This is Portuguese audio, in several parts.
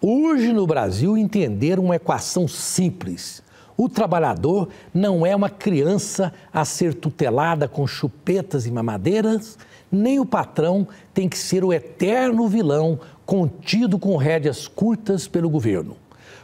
Urge no Brasil entender uma equação simples. O trabalhador não é uma criança a ser tutelada com chupetas e mamadeiras, nem o patrão tem que ser o eterno vilão contido com rédeas curtas pelo governo.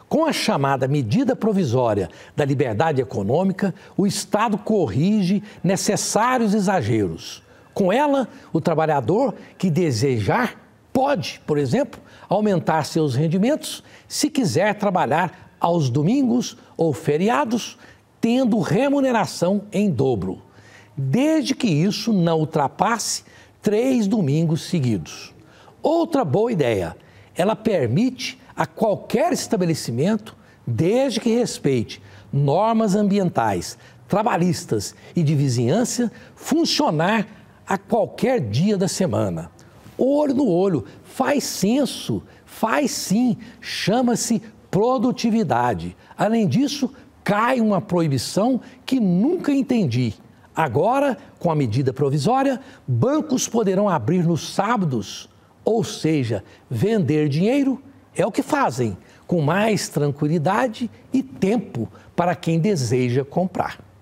Com a chamada medida provisória da liberdade econômica, o Estado corrige necessários exageros. Com ela, o trabalhador que desejar pode, por exemplo, aumentar seus rendimentos se quiser trabalhar aos domingos ou feriados, tendo remuneração em dobro, desde que isso não ultrapasse três domingos seguidos. Outra boa ideia, ela permite a qualquer estabelecimento, desde que respeite normas ambientais, trabalhistas e de vizinhança, funcionar a qualquer dia da semana olho no olho, faz senso, faz sim, chama-se produtividade. Além disso, cai uma proibição que nunca entendi. Agora, com a medida provisória, bancos poderão abrir nos sábados, ou seja, vender dinheiro é o que fazem, com mais tranquilidade e tempo para quem deseja comprar.